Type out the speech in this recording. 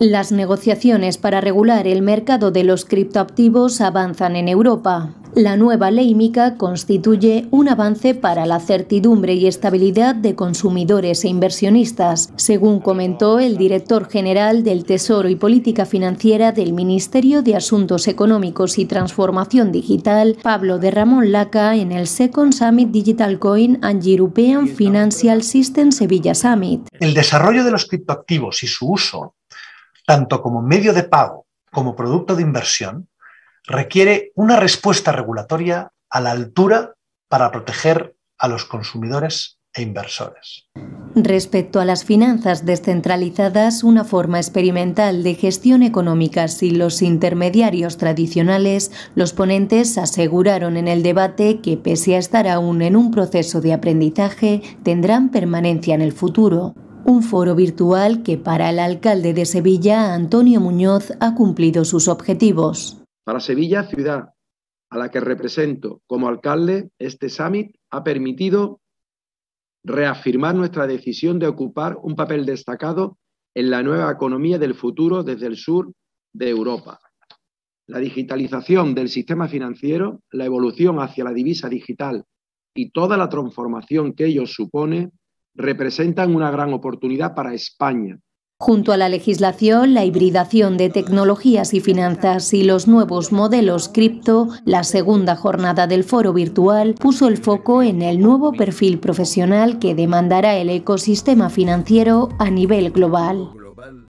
Las negociaciones para regular el mercado de los criptoactivos avanzan en Europa. La nueva ley MICA constituye un avance para la certidumbre y estabilidad de consumidores e inversionistas, según comentó el director general del Tesoro y Política Financiera del Ministerio de Asuntos Económicos y Transformación Digital, Pablo de Ramón Laca, en el Second Summit Digital Coin and European Financial System Sevilla Summit. El desarrollo de los criptoactivos y su uso tanto como medio de pago como producto de inversión, requiere una respuesta regulatoria a la altura para proteger a los consumidores e inversores. Respecto a las finanzas descentralizadas, una forma experimental de gestión económica sin los intermediarios tradicionales, los ponentes aseguraron en el debate que, pese a estar aún en un proceso de aprendizaje, tendrán permanencia en el futuro un foro virtual que para el alcalde de Sevilla, Antonio Muñoz, ha cumplido sus objetivos. Para Sevilla, ciudad a la que represento como alcalde, este summit ha permitido reafirmar nuestra decisión de ocupar un papel destacado en la nueva economía del futuro desde el sur de Europa. La digitalización del sistema financiero, la evolución hacia la divisa digital y toda la transformación que ello supone representan una gran oportunidad para España. Junto a la legislación, la hibridación de tecnologías y finanzas y los nuevos modelos cripto, la segunda jornada del foro virtual puso el foco en el nuevo perfil profesional que demandará el ecosistema financiero a nivel global.